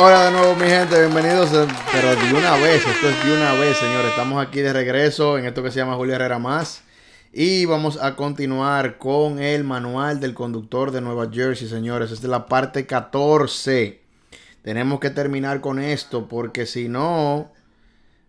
Hola de nuevo mi gente, bienvenidos. Eh, pero de una vez, esto es de una vez, señores. Estamos aquí de regreso en esto que se llama Julio Herrera Más. Y vamos a continuar con el manual del conductor de Nueva Jersey, señores. Esta es la parte 14. Tenemos que terminar con esto porque si no,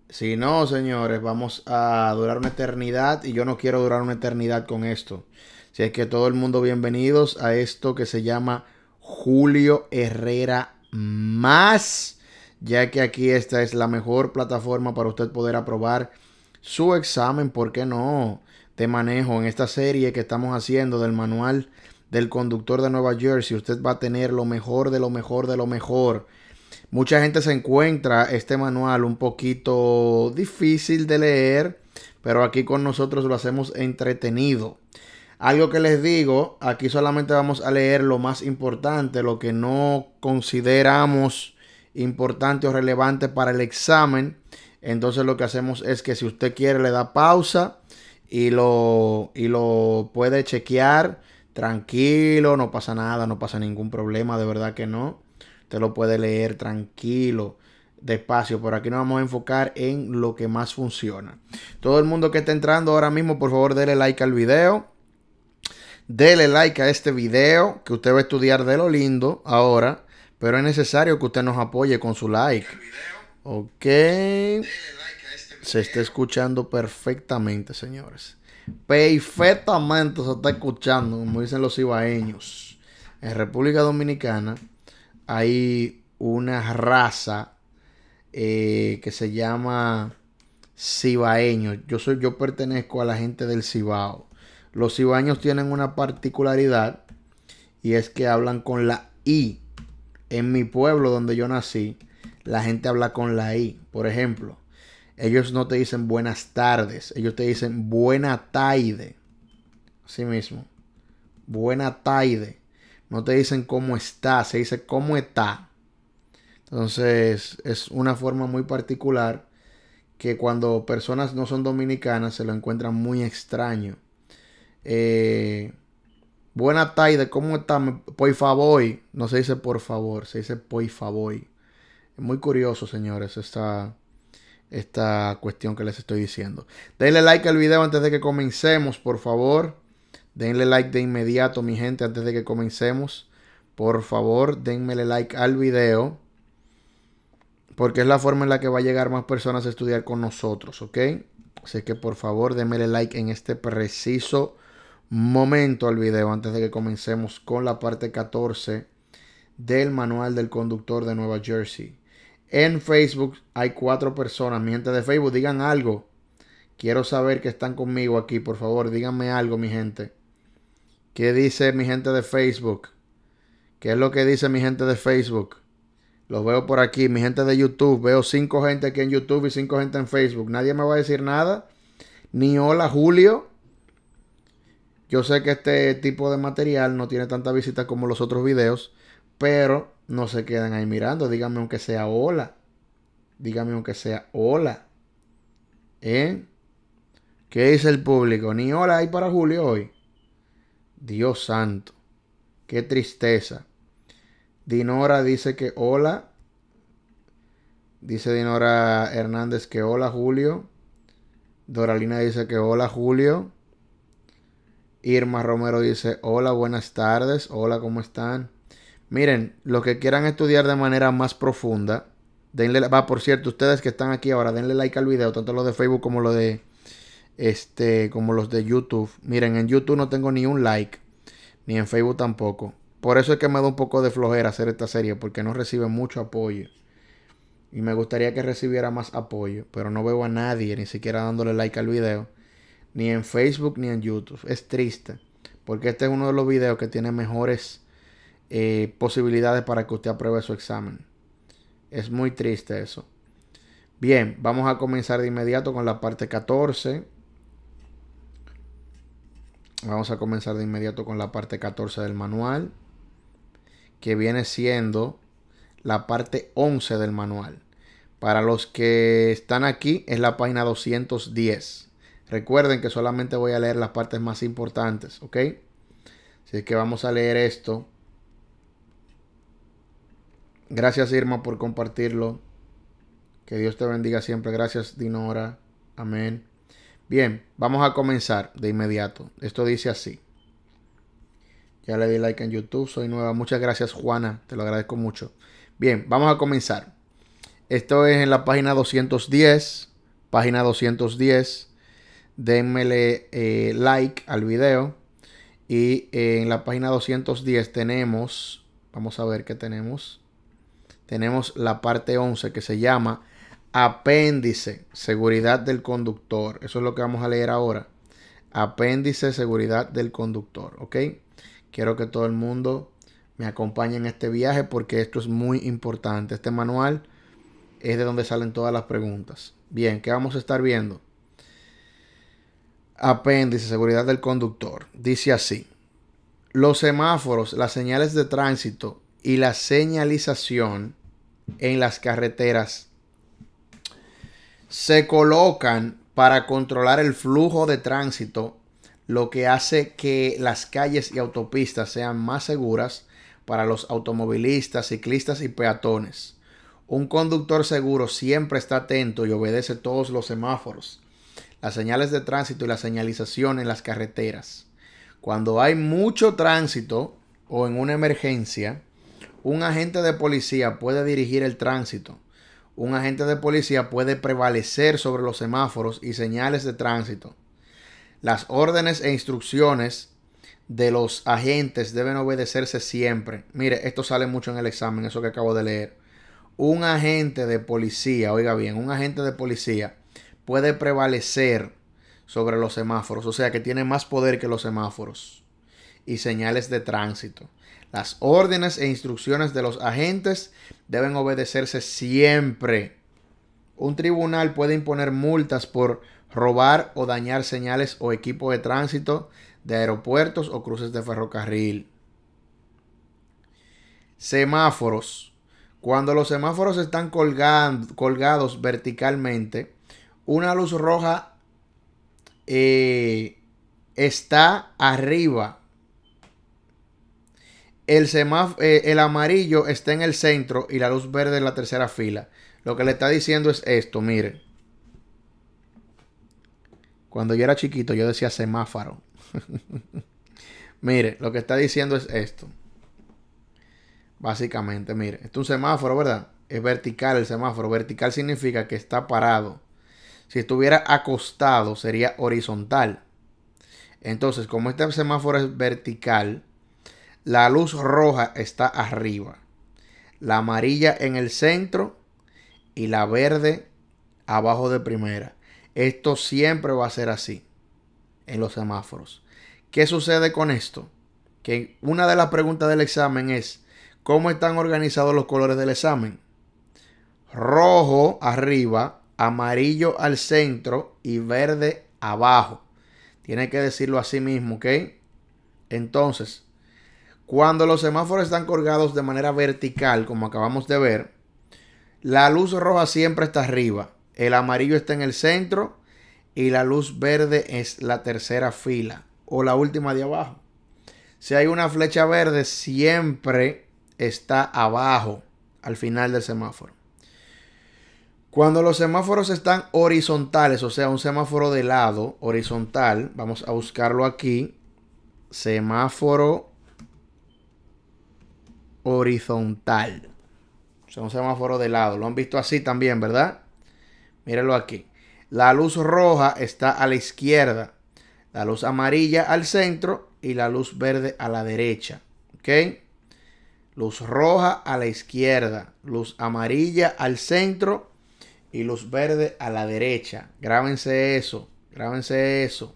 si no, señores, vamos a durar una eternidad y yo no quiero durar una eternidad con esto. Si es que todo el mundo bienvenidos a esto que se llama Julio Herrera más, ya que aquí esta es la mejor plataforma para usted poder aprobar su examen, ¿por qué no? De manejo en esta serie que estamos haciendo del manual del conductor de Nueva Jersey, usted va a tener lo mejor de lo mejor de lo mejor. Mucha gente se encuentra este manual un poquito difícil de leer, pero aquí con nosotros lo hacemos entretenido. Algo que les digo, aquí solamente vamos a leer lo más importante, lo que no consideramos importante o relevante para el examen. Entonces lo que hacemos es que si usted quiere le da pausa y lo, y lo puede chequear tranquilo, no pasa nada, no pasa ningún problema, de verdad que no. Usted lo puede leer tranquilo despacio, por aquí nos vamos a enfocar en lo que más funciona. Todo el mundo que está entrando ahora mismo, por favor, déle like al video. Dele like a este video que usted va a estudiar de lo lindo ahora, pero es necesario que usted nos apoye con su like. Ok. Se está escuchando perfectamente, señores. Perfectamente se está escuchando, como dicen los cibaeños En República Dominicana hay una raza eh, que se llama cibaeño. Yo soy, yo pertenezco a la gente del Cibao. Los cibaños tienen una particularidad y es que hablan con la I. En mi pueblo donde yo nací, la gente habla con la I. Por ejemplo, ellos no te dicen buenas tardes, ellos te dicen buena tarde. Así mismo. Buena tarde. No te dicen cómo está, se dice cómo está. Entonces, es una forma muy particular que cuando personas no son dominicanas se lo encuentran muy extraño. Buenas eh, buena tarde, ¿cómo están? Por favor. No se dice por favor, se dice por favor. Es muy curioso, señores, esta, esta cuestión que les estoy diciendo. Denle like al video antes de que comencemos, por favor. Denle like de inmediato, mi gente, antes de que comencemos. Por favor, denmele like al video. Porque es la forma en la que va a llegar más personas a estudiar con nosotros, ¿ok? Así que por favor, denmele like en este preciso momento al video antes de que comencemos con la parte 14 del manual del conductor de Nueva Jersey. En Facebook hay cuatro personas. Mi gente de Facebook, digan algo. Quiero saber que están conmigo aquí. Por favor, díganme algo, mi gente. ¿Qué dice mi gente de Facebook? ¿Qué es lo que dice mi gente de Facebook? Los veo por aquí. Mi gente de YouTube. Veo cinco gente aquí en YouTube y cinco gente en Facebook. Nadie me va a decir nada. Ni hola, Julio. Yo sé que este tipo de material no tiene tanta visita como los otros videos, pero no se quedan ahí mirando. Díganme aunque sea hola. Díganme aunque sea hola. ¿Eh? ¿Qué dice el público? Ni hola hay para Julio hoy. Dios santo. Qué tristeza. Dinora dice que hola. Dice Dinora Hernández que hola Julio. Doralina dice que hola Julio. Irma Romero dice, hola, buenas tardes, hola, ¿cómo están? Miren, los que quieran estudiar de manera más profunda, denle, va, por cierto, ustedes que están aquí ahora, denle like al video, tanto los de Facebook como lo de, este, como los de YouTube. Miren, en YouTube no tengo ni un like, ni en Facebook tampoco. Por eso es que me da un poco de flojera hacer esta serie, porque no recibe mucho apoyo. Y me gustaría que recibiera más apoyo, pero no veo a nadie, ni siquiera dándole like al video ni en Facebook ni en YouTube. Es triste, porque este es uno de los videos que tiene mejores eh, posibilidades para que usted apruebe su examen. Es muy triste eso. Bien, vamos a comenzar de inmediato con la parte 14. Vamos a comenzar de inmediato con la parte 14 del manual, que viene siendo la parte 11 del manual. Para los que están aquí es la página 210. Recuerden que solamente voy a leer las partes más importantes, ¿ok? Así que vamos a leer esto. Gracias Irma por compartirlo. Que Dios te bendiga siempre. Gracias Dinora. Amén. Bien, vamos a comenzar de inmediato. Esto dice así. Ya le di like en YouTube, soy nueva. Muchas gracias Juana, te lo agradezco mucho. Bien, vamos a comenzar. Esto es en la página 210, página 210 denmele eh, like al video. Y eh, en la página 210 tenemos, vamos a ver qué tenemos. Tenemos la parte 11 que se llama Apéndice, seguridad del conductor. Eso es lo que vamos a leer ahora. Apéndice, seguridad del conductor. ¿Ok? Quiero que todo el mundo me acompañe en este viaje porque esto es muy importante. Este manual es de donde salen todas las preguntas. Bien, ¿qué vamos a estar viendo? Apéndice, seguridad del conductor. Dice así. Los semáforos, las señales de tránsito y la señalización en las carreteras se colocan para controlar el flujo de tránsito, lo que hace que las calles y autopistas sean más seguras para los automovilistas, ciclistas y peatones. Un conductor seguro siempre está atento y obedece todos los semáforos las señales de tránsito y la señalización en las carreteras. Cuando hay mucho tránsito o en una emergencia, un agente de policía puede dirigir el tránsito. Un agente de policía puede prevalecer sobre los semáforos y señales de tránsito. Las órdenes e instrucciones de los agentes deben obedecerse siempre. Mire, esto sale mucho en el examen, eso que acabo de leer. Un agente de policía, oiga bien, un agente de policía puede prevalecer sobre los semáforos, o sea que tiene más poder que los semáforos y señales de tránsito. Las órdenes e instrucciones de los agentes deben obedecerse siempre. Un tribunal puede imponer multas por robar o dañar señales o equipos de tránsito de aeropuertos o cruces de ferrocarril. Semáforos. Cuando los semáforos están colgados verticalmente, una luz roja eh, está arriba. El, eh, el amarillo está en el centro y la luz verde en la tercera fila. Lo que le está diciendo es esto, mire. Cuando yo era chiquito yo decía semáforo. mire, lo que está diciendo es esto. Básicamente, mire, esto es un semáforo, ¿verdad? Es vertical el semáforo. Vertical significa que está parado si estuviera acostado sería horizontal. Entonces, como este semáforo es vertical, la luz roja está arriba, la amarilla en el centro y la verde abajo de primera. Esto siempre va a ser así en los semáforos. ¿Qué sucede con esto? Que una de las preguntas del examen es, ¿cómo están organizados los colores del examen? Rojo arriba, amarillo al centro y verde abajo. Tiene que decirlo así mismo, ¿ok? Entonces, cuando los semáforos están colgados de manera vertical, como acabamos de ver, la luz roja siempre está arriba, el amarillo está en el centro y la luz verde es la tercera fila o la última de abajo. Si hay una flecha verde, siempre está abajo al final del semáforo. Cuando los semáforos están horizontales, o sea, un semáforo de lado horizontal, vamos a buscarlo aquí. Semáforo horizontal. O sea, un semáforo de lado. Lo han visto así también, ¿verdad? Mírenlo aquí. La luz roja está a la izquierda, la luz amarilla al centro y la luz verde a la derecha. ¿Ok? Luz roja a la izquierda, luz amarilla al centro y luz verde a la derecha. Grábense eso, grábense eso,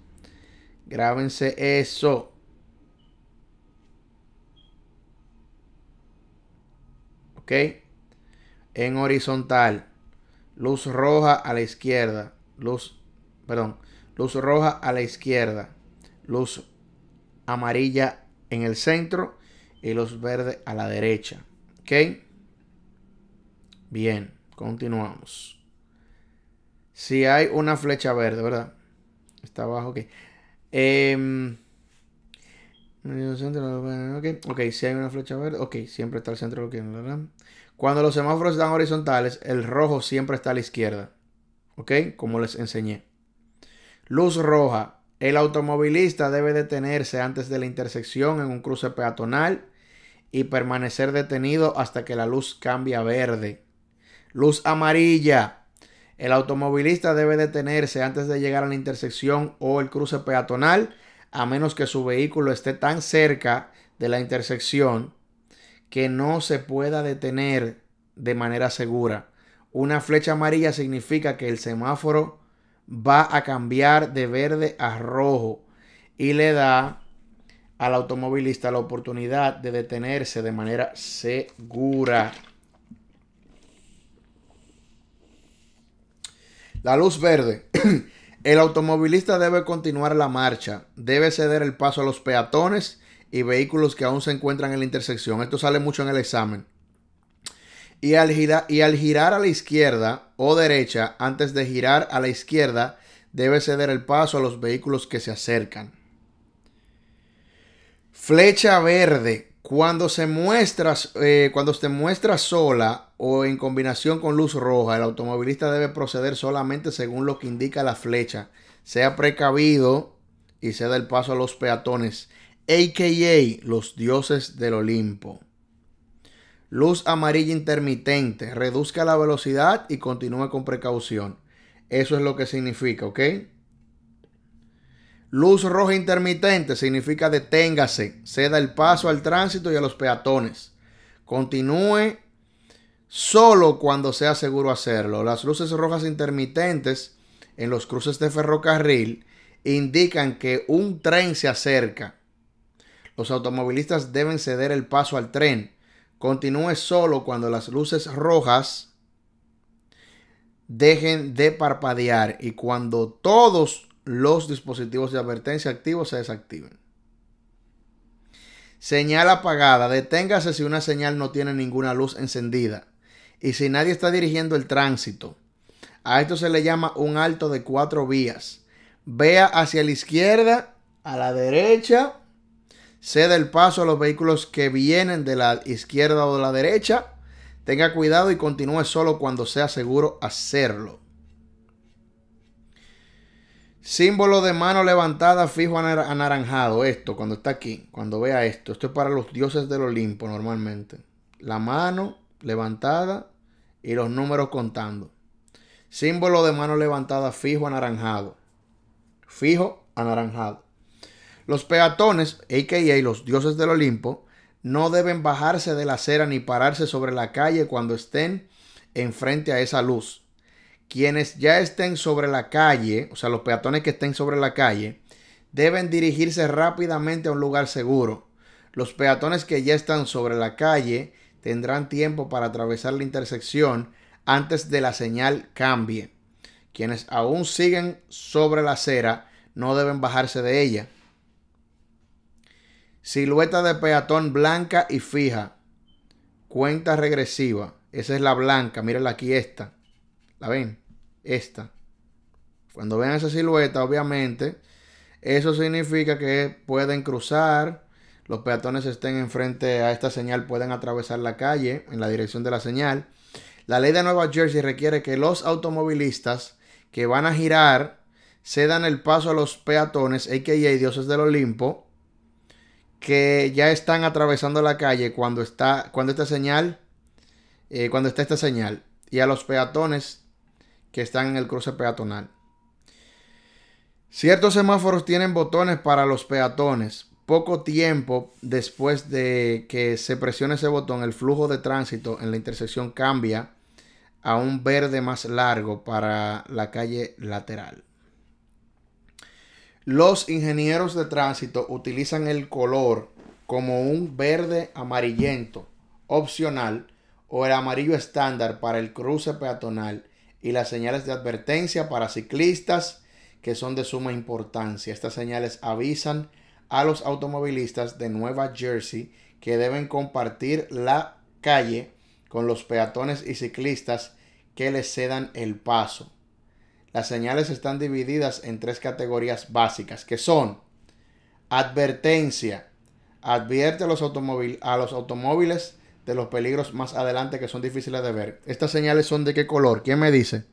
grábense eso. ¿Ok? En horizontal, luz roja a la izquierda, luz, perdón, luz roja a la izquierda, luz amarilla en el centro y luz verde a la derecha. ¿Ok? Bien, continuamos. Si hay una flecha verde, ¿verdad? Está abajo, ok. Em, ok, si hay una flecha verde, ok, siempre está al centro Cuando los semáforos están horizontales, el rojo siempre está a la izquierda. ¿Ok? Como les enseñé. Luz roja. El automovilista debe detenerse antes de la intersección en un cruce peatonal y permanecer detenido hasta que la luz cambie a verde. Luz amarilla. El automovilista debe detenerse antes de llegar a la intersección o el cruce peatonal, a menos que su vehículo esté tan cerca de la intersección que no se pueda detener de manera segura. Una flecha amarilla significa que el semáforo va a cambiar de verde a rojo y le da al automovilista la oportunidad de detenerse de manera segura. La luz verde. el automovilista debe continuar la marcha, debe ceder el paso a los peatones y vehículos que aún se encuentran en la intersección. Esto sale mucho en el examen. Y al, y al girar a la izquierda o derecha, antes de girar a la izquierda, debe ceder el paso a los vehículos que se acercan. Flecha verde. Cuando se muestra, eh, cuando se muestra sola o en combinación con luz roja, el automovilista debe proceder solamente según lo que indica la flecha. Sea precavido y ceda el paso a los peatones, a.k.a. los dioses del Olimpo. Luz amarilla intermitente, reduzca la velocidad y continúe con precaución. Eso es lo que significa, ¿ok? Luz roja intermitente significa deténgase, ceda el paso al tránsito y a los peatones. Continúe solo cuando sea seguro hacerlo. Las luces rojas intermitentes en los cruces de ferrocarril indican que un tren se acerca. Los automovilistas deben ceder el paso al tren. Continúe solo cuando las luces rojas dejen de parpadear y cuando todos los dispositivos de advertencia activos se desactiven. Señal apagada. Deténgase si una señal no tiene ninguna luz encendida. Y si nadie está dirigiendo el tránsito, a esto se le llama un alto de cuatro vías. Vea hacia la izquierda, a la derecha, ceda el paso a los vehículos que vienen de la izquierda o de la derecha. Tenga cuidado y continúe solo cuando sea seguro hacerlo. Símbolo de mano levantada fijo anaranjado. Esto, cuando está aquí, cuando vea esto. Esto es para los dioses del Olimpo normalmente. La mano levantada y los números contando. Símbolo de mano levantada fijo anaranjado. Fijo anaranjado. Los peatones, a.k.a. los dioses del Olimpo, no deben bajarse de la acera ni pararse sobre la calle cuando estén enfrente a esa luz. Quienes ya estén sobre la calle, o sea, los peatones que estén sobre la calle, deben dirigirse rápidamente a un lugar seguro. Los peatones que ya están sobre la calle tendrán tiempo para atravesar la intersección antes de la señal cambie. Quienes aún siguen sobre la acera no deben bajarse de ella. Silueta de peatón blanca y fija. Cuenta regresiva. Esa es la blanca. Mírenla aquí, esta. ¿La ven? Esta. Cuando vean esa silueta, obviamente, eso significa que pueden cruzar los peatones estén enfrente a esta señal pueden atravesar la calle en la dirección de la señal. La ley de Nueva Jersey requiere que los automovilistas que van a girar cedan el paso a los peatones, a.k.a. dioses del Olimpo, que ya están atravesando la calle cuando está cuando esta señal eh, cuando está esta señal y a los peatones que están en el cruce peatonal. Ciertos semáforos tienen botones para los peatones, poco tiempo después de que se presione ese botón, el flujo de tránsito en la intersección cambia a un verde más largo para la calle lateral. Los ingenieros de tránsito utilizan el color como un verde amarillento opcional o el amarillo estándar para el cruce peatonal y las señales de advertencia para ciclistas que son de suma importancia. Estas señales avisan a los automovilistas de Nueva Jersey que deben compartir la calle con los peatones y ciclistas que les cedan el paso. Las señales están divididas en tres categorías básicas, que son advertencia, advierte a los, a los automóviles de los peligros más adelante que son difíciles de ver. Estas señales son de qué color, ¿quién me dice?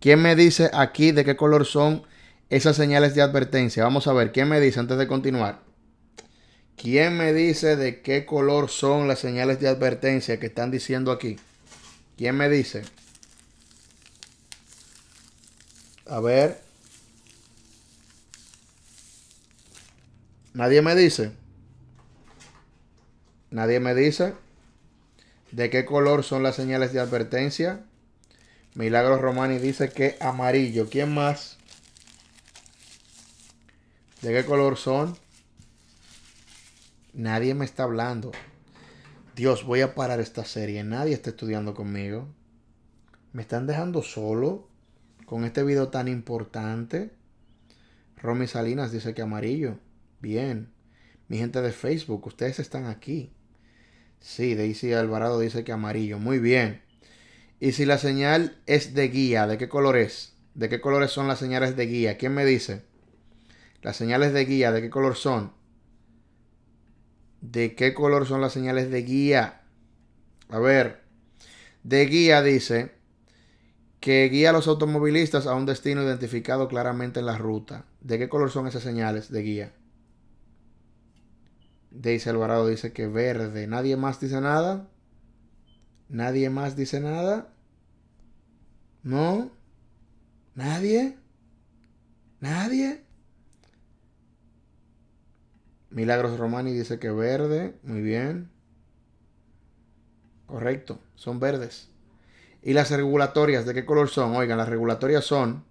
¿Quién me dice aquí de qué color son esas señales de advertencia. Vamos a ver, ¿quién me dice antes de continuar? ¿Quién me dice de qué color son las señales de advertencia que están diciendo aquí? ¿Quién me dice? A ver. Nadie me dice. Nadie me dice. ¿De qué color son las señales de advertencia? Milagros Romani dice que amarillo. ¿Quién más? ¿De qué color son? Nadie me está hablando. Dios, voy a parar esta serie. Nadie está estudiando conmigo. Me están dejando solo con este video tan importante. Romy Salinas dice que amarillo. Bien. Mi gente de Facebook, ustedes están aquí. Sí, Daisy Alvarado dice que amarillo. Muy bien. Y si la señal es de guía, ¿de qué color es? ¿De qué colores son las señales de guía? ¿Quién me dice? Las señales de guía, ¿de qué color son? ¿De qué color son las señales de guía? A ver, de guía dice que guía a los automovilistas a un destino identificado claramente en la ruta. ¿De qué color son esas señales de guía? Daisy Alvarado dice que verde. ¿Nadie más dice nada? ¿Nadie más dice nada? ¿No? ¿Nadie? ¿Nadie? Milagros Romani dice que verde, muy bien. Correcto, son verdes. ¿Y las regulatorias de qué color son? Oigan, las regulatorias son,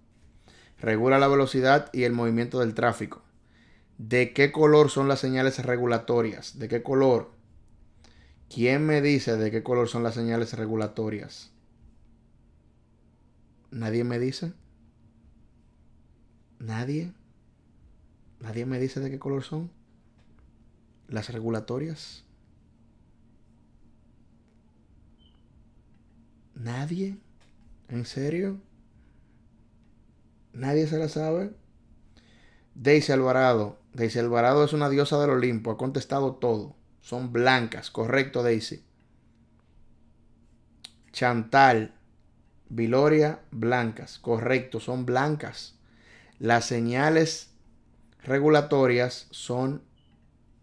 regula la velocidad y el movimiento del tráfico. ¿De qué color son las señales regulatorias? ¿De qué color? ¿Quién me dice de qué color son las señales regulatorias? ¿Nadie me dice? ¿Nadie? ¿Nadie me dice de qué color son? las regulatorias. ¿Nadie? ¿En serio? ¿Nadie se la sabe? Daisy Alvarado. Daisy Alvarado es una diosa del Olimpo. Ha contestado todo. Son blancas. Correcto, Daisy. Chantal. Viloria, blancas. Correcto, son blancas. Las señales regulatorias son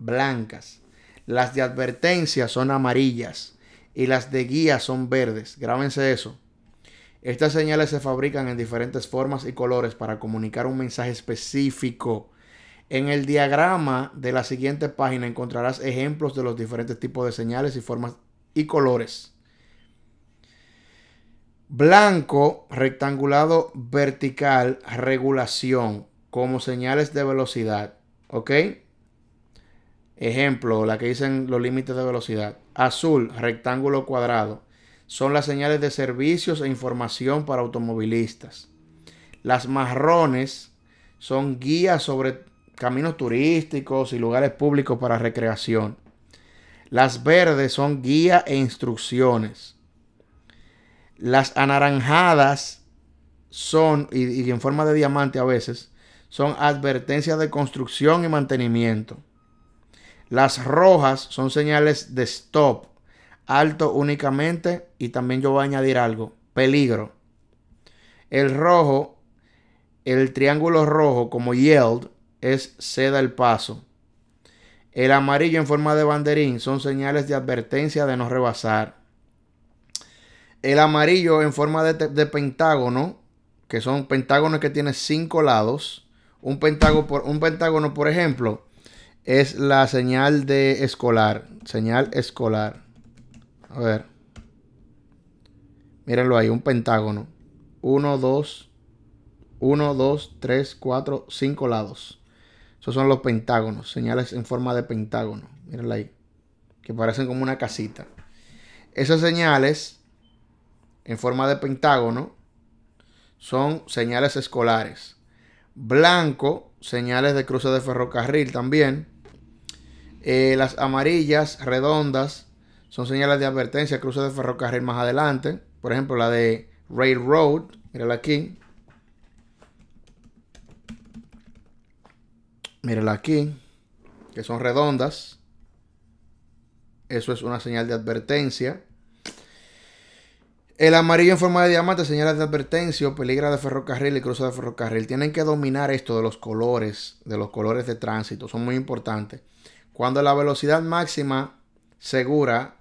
blancas, las de advertencia son amarillas y las de guía son verdes. Grábense eso. Estas señales se fabrican en diferentes formas y colores para comunicar un mensaje específico. En el diagrama de la siguiente página encontrarás ejemplos de los diferentes tipos de señales y formas y colores. Blanco, rectangulado vertical, regulación, como señales de velocidad. ¿Ok? Ejemplo, la que dicen los límites de velocidad. Azul, rectángulo cuadrado. Son las señales de servicios e información para automovilistas. Las marrones son guías sobre caminos turísticos y lugares públicos para recreación. Las verdes son guías e instrucciones. Las anaranjadas son, y, en forma de diamante a veces, son advertencias de construcción y mantenimiento. Las rojas son señales de stop, alto únicamente y también yo voy a añadir algo, peligro. El rojo, el triángulo rojo como yield es ceda el paso. El amarillo en forma de banderín son señales de advertencia de no rebasar. El amarillo en forma de, pentágono, que son pentágonos que tienen cinco lados. Un pentágono, por, un pentágono, por ejemplo, es la señal de escolar. Señal escolar. A ver. Mírenlo ahí, un pentágono. uno, dos, uno, dos, tres, cuatro, cinco lados. Esos son los pentágonos, señales en forma de pentágono. Mírenla ahí. Que parecen como una casita. Esas señales en forma de pentágono son señales escolares. Blanco, señales de cruce de ferrocarril también. Eh, las amarillas redondas son señales de advertencia, cruces de ferrocarril más adelante. Por ejemplo, la de Railroad, mírala aquí. Mírala aquí, que son redondas. Eso es una señal de advertencia. El amarillo en forma de diamante señales de advertencia, peligro de ferrocarril y cruce de ferrocarril. Tienen que dominar esto de los colores, de los colores de tránsito. Son muy importantes. Cuando la velocidad máxima segura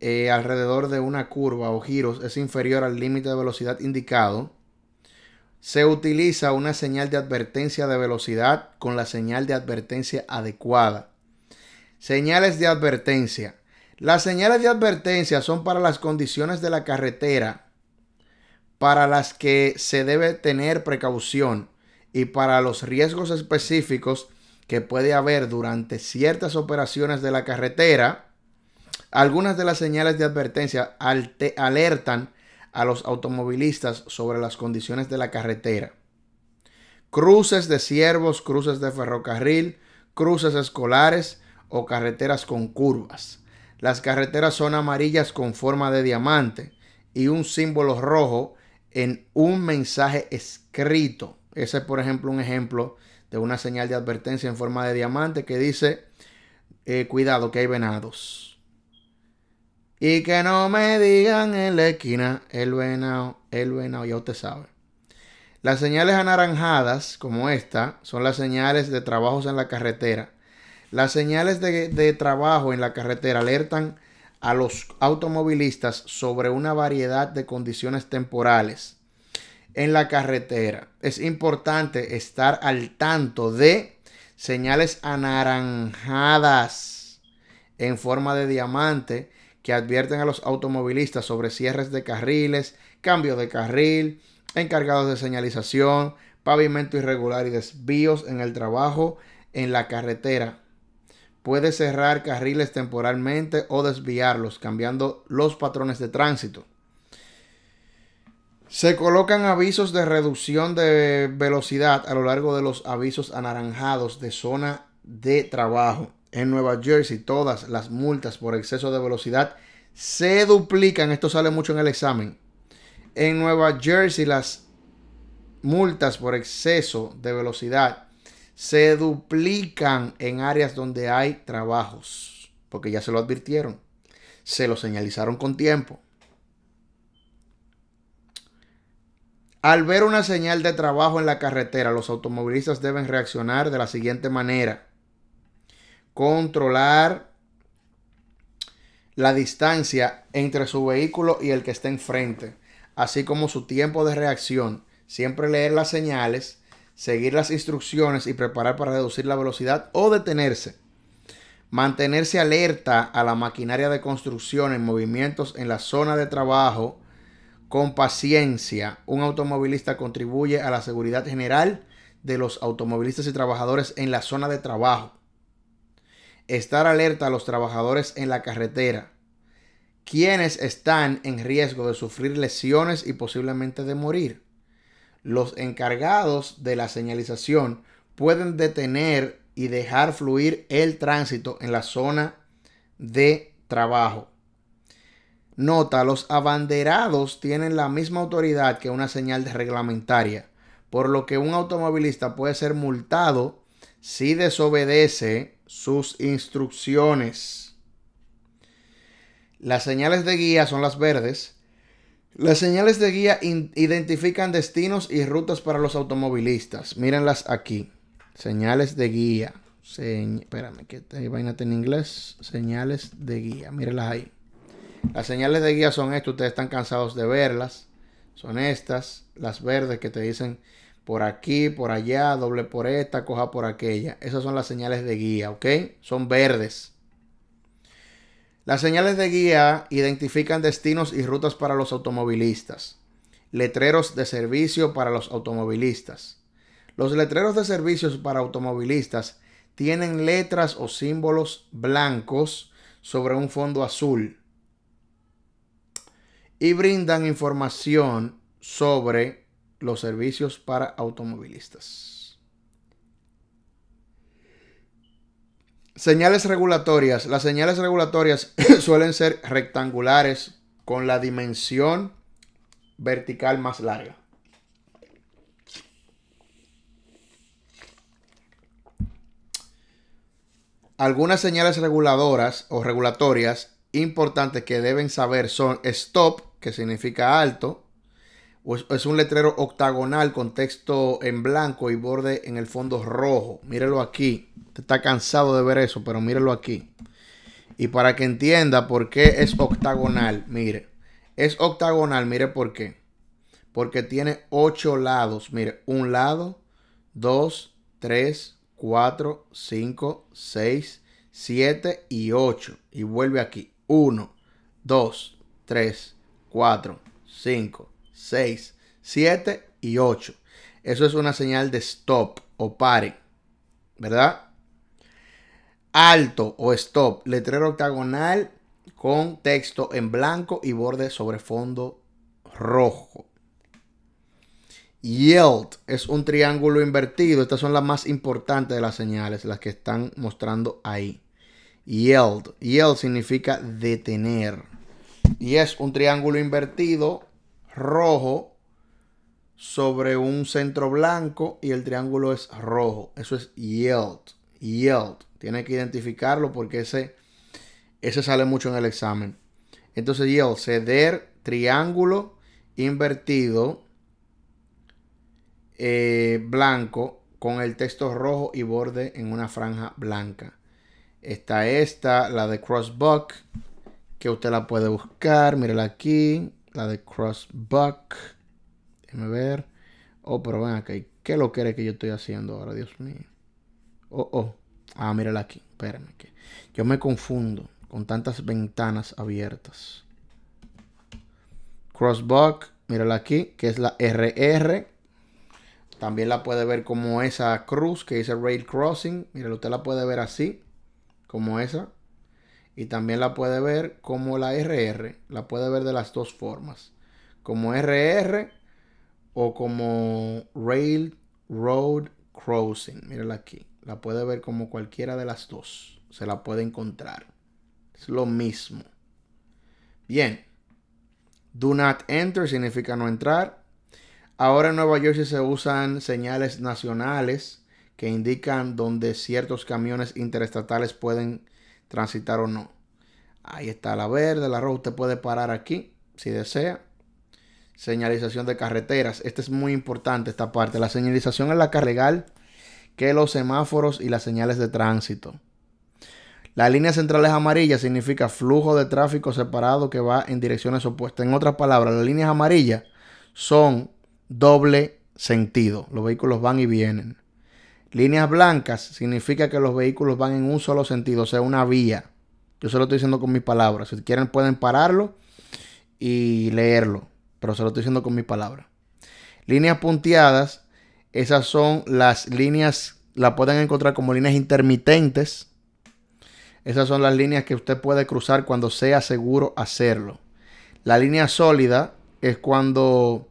eh, alrededor de una curva o giros es inferior al límite de velocidad indicado, se utiliza una señal de advertencia de velocidad con la señal de advertencia adecuada. Señales de advertencia. Las señales de advertencia son para las condiciones de la carretera para las que se debe tener precaución y para los riesgos específicos que puede haber durante ciertas operaciones de la carretera, algunas de las señales de advertencia alertan a los automovilistas sobre las condiciones de la carretera. Cruces de ciervos, cruces de ferrocarril, cruces escolares o carreteras con curvas. Las carreteras son amarillas con forma de diamante y un símbolo rojo en un mensaje escrito. Ese es, por ejemplo, un ejemplo de una señal de advertencia en forma de diamante que dice, eh, cuidado que hay venados. Y que no me digan en la esquina el venado, el venado, ya usted sabe. Las señales anaranjadas, como esta, son las señales de trabajos en la carretera. Las señales de, de trabajo en la carretera alertan a los automovilistas sobre una variedad de condiciones temporales en la carretera. Es importante estar al tanto de señales anaranjadas en forma de diamante que advierten a los automovilistas sobre cierres de carriles, cambios de carril, encargados de señalización, pavimento irregular y desvíos en el trabajo en la carretera. Puede cerrar carriles temporalmente o desviarlos, cambiando los patrones de tránsito. Se colocan avisos de reducción de velocidad a lo largo de los avisos anaranjados de zona de trabajo. En Nueva Jersey todas las multas por exceso de velocidad se duplican. Esto sale mucho en el examen. En Nueva Jersey las multas por exceso de velocidad se duplican en áreas donde hay trabajos. Porque ya se lo advirtieron. Se lo señalizaron con tiempo. Al ver una señal de trabajo en la carretera, los automovilistas deben reaccionar de la siguiente manera. Controlar la distancia entre su vehículo y el que está enfrente, así como su tiempo de reacción. Siempre leer las señales, seguir las instrucciones y preparar para reducir la velocidad o detenerse. Mantenerse alerta a la maquinaria de construcción en movimientos en la zona de trabajo con paciencia, un automovilista contribuye a la seguridad general de los automovilistas y trabajadores en la zona de trabajo. Estar alerta a los trabajadores en la carretera, quienes están en riesgo de sufrir lesiones y posiblemente de morir. Los encargados de la señalización pueden detener y dejar fluir el tránsito en la zona de trabajo. Nota, los abanderados tienen la misma autoridad que una señal de reglamentaria, por lo que un automovilista puede ser multado si desobedece sus instrucciones. Las señales de guía son las verdes. Las señales de guía identifican destinos y rutas para los automovilistas. Mírenlas aquí. Señales de guía. espérame, que esta vaina en inglés. Señales de guía. Mírenlas ahí. Las señales de guía son estas, ustedes están cansados de verlas. Son estas, las verdes que te dicen por aquí, por allá, doble por esta, coja por aquella. Esas son las señales de guía, ¿ok? Son verdes. Las señales de guía identifican destinos y rutas para los automovilistas. Letreros de servicio para los automovilistas. Los letreros de servicio para automovilistas tienen letras o símbolos blancos sobre un fondo azul y brindan información sobre los servicios para automovilistas. Señales regulatorias. Las señales regulatorias suelen ser rectangulares con la dimensión vertical más larga. Algunas señales reguladoras o regulatorias importantes que deben saber son stop, que significa alto, es un letrero octagonal con texto en blanco y borde en el fondo rojo. Mírelo aquí. está cansado de ver eso, pero mírelo aquí. Y para que entienda por qué es octagonal, mire. Es octagonal, mire por qué. Porque tiene ocho lados. Mire, un lado, dos, tres, cuatro, cinco, seis, siete y ocho. Y vuelve aquí. 1, 2, 3, 4, 5, 6, 7 y 8. Eso es una señal de stop o pare, ¿verdad? Alto o stop, letrero octagonal con texto en blanco y borde sobre fondo rojo. Yield es un triángulo invertido. Estas son las más importantes de las señales, las que están mostrando ahí. Yield. Yield significa detener. Y es un triángulo invertido rojo sobre un centro blanco y el triángulo es rojo. Eso es yield. Yield. Tiene que identificarlo porque ese, ese sale mucho en el examen. Entonces yield, ceder, triángulo invertido, eh, blanco, con el texto rojo y borde en una franja blanca. Está esta, la de Crossbuck, que usted la puede buscar. mírela aquí, la de Crossbuck. Déjeme ver. Oh, pero ven acá. ¿Qué lo quiere que yo estoy haciendo ahora? Dios mío. Oh, oh. Ah, mírela aquí. Espérame. Que yo me confundo con tantas ventanas abiertas. Crossbuck, mírela aquí, que es la RR. También la puede ver como esa cruz que dice Rail Crossing. mírela usted la puede ver así como esa. Y también la puede ver como la RR. La puede ver de las dos formas. Como RR o como Railroad Crossing. Mírala aquí. La puede ver como cualquiera de las dos. Se la puede encontrar. Es lo mismo. Bien. Do not enter significa no entrar. Ahora en Nueva Jersey se usan señales nacionales que indican donde ciertos camiones interestatales pueden transitar o no. Ahí está la verde, la roja, usted puede parar aquí si desea. Señalización de carreteras. Esta es muy importante, esta parte. La señalización es la carregal que los semáforos y las señales de tránsito. La línea central es amarilla, significa flujo de tráfico separado que va en direcciones opuestas. En otras palabras, las líneas amarillas son doble sentido. Los vehículos van y vienen. Líneas blancas significa que los vehículos van en un solo sentido, o sea, una vía. Yo se lo estoy diciendo con mis palabras. Si quieren pueden pararlo y leerlo, pero se lo estoy diciendo con mis palabras. Líneas punteadas, esas son las líneas, la pueden encontrar como líneas intermitentes. Esas son las líneas que usted puede cruzar cuando sea seguro hacerlo. La línea sólida es cuando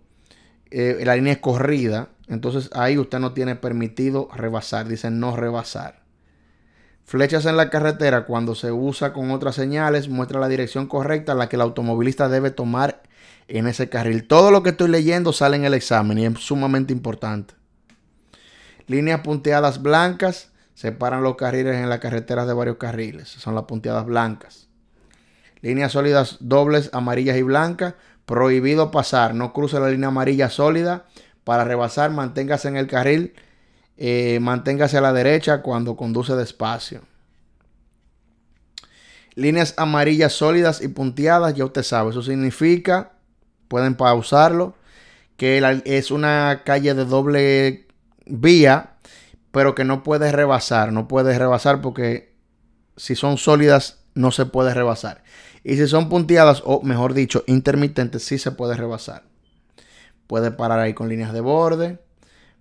eh, la línea es corrida entonces ahí usted no tiene permitido rebasar, dice no rebasar. Flechas en la carretera, cuando se usa con otras señales, muestra la dirección correcta la que el automovilista debe tomar en ese carril. Todo lo que estoy leyendo sale en el examen y es sumamente importante. Líneas punteadas blancas separan los carriles en las carreteras de varios carriles. Son las punteadas blancas. Líneas sólidas dobles, amarillas y blancas. Prohibido pasar. No cruce la línea amarilla sólida para rebasar, manténgase en el carril, eh, manténgase a la derecha cuando conduce despacio. Líneas amarillas sólidas y punteadas, ya usted sabe, eso significa, pueden pausarlo, que es una calle de doble vía, pero que no puede rebasar, no puede rebasar porque si son sólidas no se puede rebasar. Y si son punteadas, o mejor dicho, intermitentes, sí se puede rebasar. Puede parar ahí con líneas de borde.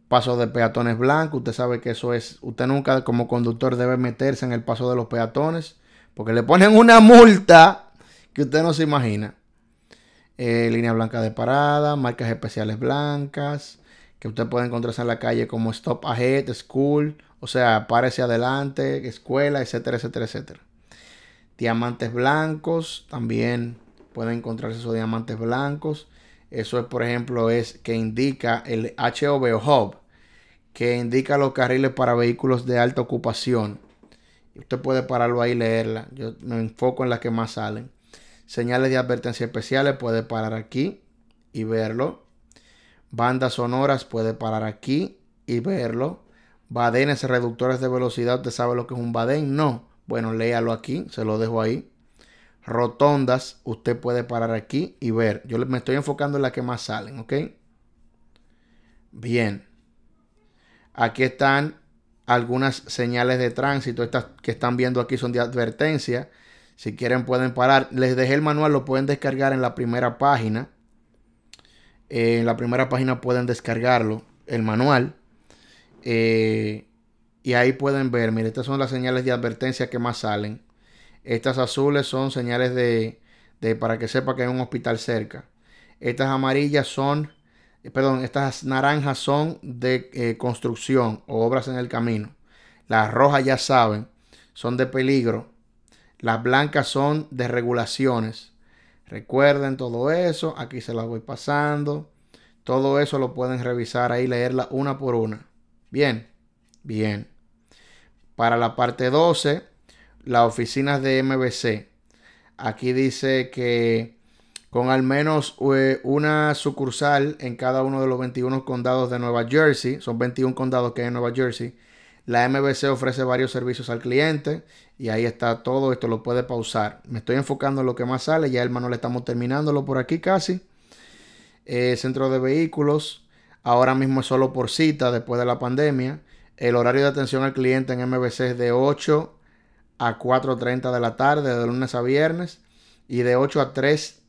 Paso de peatones blancos. Usted sabe que eso es. Usted nunca como conductor debe meterse en el paso de los peatones. Porque le ponen una multa que usted no se imagina. Eh, línea blanca de parada, marcas especiales blancas, que usted puede encontrarse en la calle como Stop Ahead, School, o sea, párese adelante, escuela, etcétera, etcétera, etcétera. Diamantes blancos, también puede encontrarse esos diamantes blancos. Eso por ejemplo, es que indica el HOV o hub, que indica los carriles para vehículos de alta ocupación. Usted puede pararlo ahí y leerla. Yo me enfoco en las que más salen. Señales de advertencia especiales puede parar aquí y verlo. Bandas sonoras puede parar aquí y verlo. Badenes reductores de velocidad, ¿usted sabe lo que es un badén? No. Bueno, léalo aquí, se lo dejo ahí rotondas, usted puede parar aquí y ver. Yo me estoy enfocando en las que más salen, ¿ok? Bien. Aquí están algunas señales de tránsito. Estas que están viendo aquí son de advertencia. Si quieren pueden parar. Les dejé el manual, lo pueden descargar en la primera página. Eh, en la primera página pueden descargarlo, el manual. Eh, y ahí pueden ver, mire, estas son las señales de advertencia que más salen. Estas azules son señales de, de para que sepa que hay un hospital cerca. Estas amarillas son, eh, perdón, estas naranjas son de eh, construcción o obras en el camino. Las rojas ya saben, son de peligro. Las blancas son de regulaciones. Recuerden todo eso, aquí se las voy pasando. Todo eso lo pueden revisar ahí, leerla una por una. Bien, bien. Para la parte 12 las oficinas de MBC. Aquí dice que con al menos eh, una sucursal en cada uno de los 21 condados de Nueva Jersey, son 21 condados que hay en Nueva Jersey, la MBC ofrece varios servicios al cliente y ahí está todo, esto lo puede pausar. Me estoy enfocando en lo que más sale, ya hermano, le estamos terminando por aquí casi. Eh, centro de vehículos, ahora mismo es solo por cita después de la pandemia. El horario de atención al cliente en MBC es de 8 a 4.30 de la tarde, de lunes a viernes, y de 8 a 3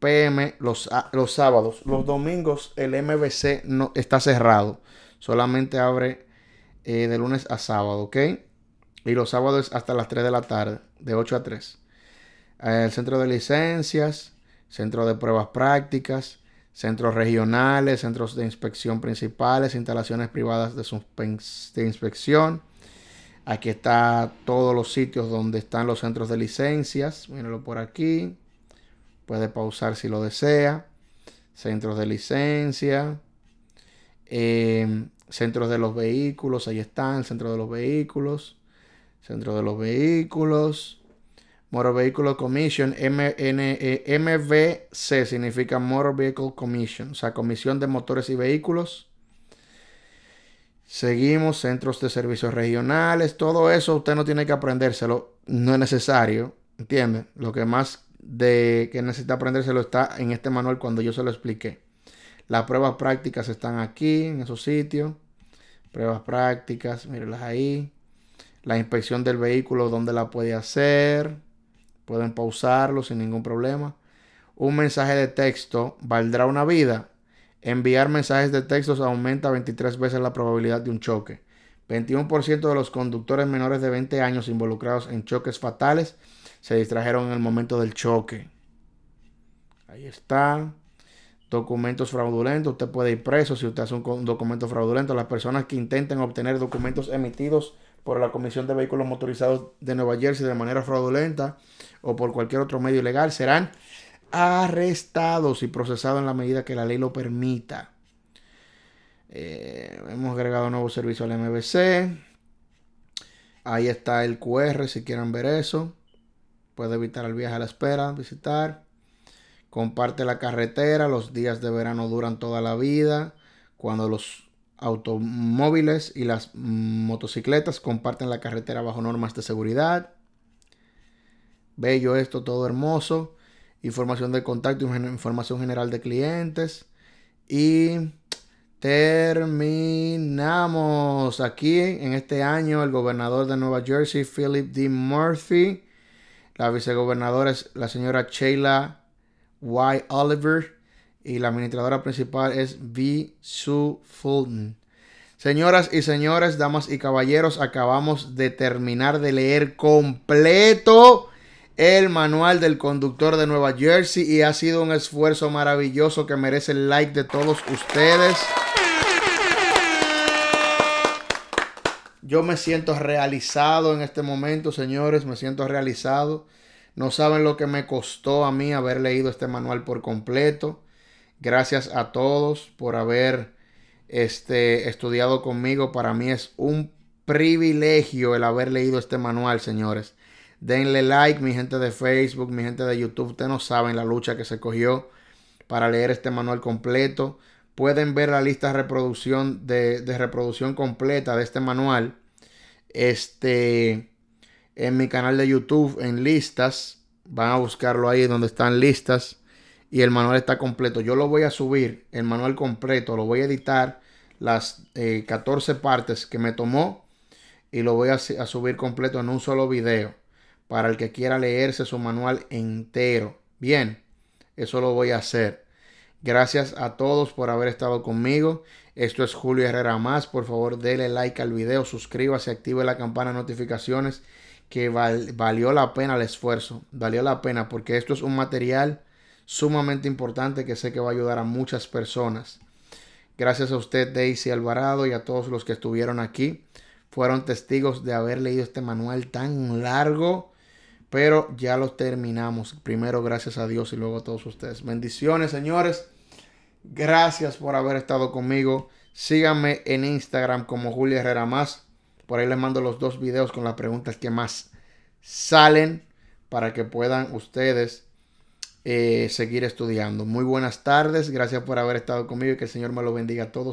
pm los, los sábados. Los domingos el MBC no, está cerrado, solamente abre eh, de lunes a sábado, ¿ok? Y los sábados hasta las 3 de la tarde, de 8 a 3. Eh, el centro de licencias, centro de pruebas prácticas, centros regionales, centros de inspección principales, instalaciones privadas de, de inspección, Aquí está todos los sitios donde están los centros de licencias. Mírenlo por aquí. Puede pausar si lo desea. Centros de licencia. Em, centros de los vehículos. Ahí están. Centro de los vehículos. Centro de los vehículos. Motor Vehicle Commission, MVC e, significa Motor Vehicle Commission, o sea, Comisión de Motores y Vehículos. Seguimos, centros de servicios regionales, todo eso usted no tiene que aprendérselo, no es necesario, ¿entiende? Lo que más de que necesita aprendérselo está en este manual cuando yo se lo expliqué. Las pruebas prácticas están aquí, en esos sitios. Pruebas prácticas, mírenlas ahí. La inspección del vehículo, dónde la puede hacer. Pueden pausarlo sin ningún problema. Un mensaje de texto valdrá una vida. Enviar mensajes de textos aumenta 23 veces la probabilidad de un choque. 21% de los conductores menores de 20 años involucrados en choques fatales se distrajeron en el momento del choque. Ahí está. Documentos fraudulentos. Usted puede ir preso si usted hace un documento fraudulento. Las personas que intenten obtener documentos emitidos por la Comisión de Vehículos Motorizados de Nueva Jersey de manera fraudulenta o por cualquier otro medio ilegal serán arrestados y procesados en la medida que la ley lo permita. Eh, hemos agregado nuevo servicio al MBC. Ahí está el QR si quieren ver eso. Puede evitar el viaje a la espera, visitar. Comparte la carretera. Los días de verano duran toda la vida. Cuando los automóviles y las motocicletas comparten la carretera bajo normas de seguridad. Bello esto, todo hermoso información de contacto, información general de clientes. Y terminamos aquí en este año el gobernador de Nueva Jersey, Philip D. Murphy. La vicegobernadora es la señora Sheila Y. Oliver. Y la administradora principal es V. Sue Fulton. Señoras y señores, damas y caballeros, acabamos de terminar de leer completo el manual del conductor de Nueva Jersey y ha sido un esfuerzo maravilloso que merece el like de todos ustedes. Yo me siento realizado en este momento, señores, me siento realizado. No saben lo que me costó a mí haber leído este manual por completo. Gracias a todos por haber este, estudiado conmigo. Para mí es un privilegio el haber leído este manual, señores. Denle like, mi gente de Facebook, mi gente de YouTube. Ustedes no saben la lucha que se cogió para leer este manual completo. Pueden ver la lista de reproducción, de, reproducción completa de este manual este, en mi canal de YouTube, en listas. Van a buscarlo ahí donde están listas. Y el manual está completo. Yo lo voy a subir, el manual completo. Lo voy a editar las 14 eh, partes que me tomó. Y lo voy a subir completo en un solo video para el que quiera leerse su manual entero. Bien, eso lo voy a hacer. Gracias a todos por haber estado conmigo. Esto es Julio Herrera Más. Por favor, dele like al video, suscríbase, active la campana de notificaciones que valió la pena el esfuerzo. Valió la pena porque esto es un material sumamente importante que sé que va a ayudar a muchas personas. Gracias a usted, Daisy Alvarado, y a todos los que estuvieron aquí. Fueron testigos de haber leído este manual tan largo pero ya lo terminamos. Primero, gracias a Dios y luego a todos ustedes. Bendiciones, señores. Gracias por haber estado conmigo. Síganme en Instagram como Julia Herrera Más. Por ahí les mando los dos videos con las preguntas que más salen para que puedan ustedes eh, seguir estudiando. Muy buenas tardes. Gracias por haber estado conmigo y que el Señor me lo bendiga a todos.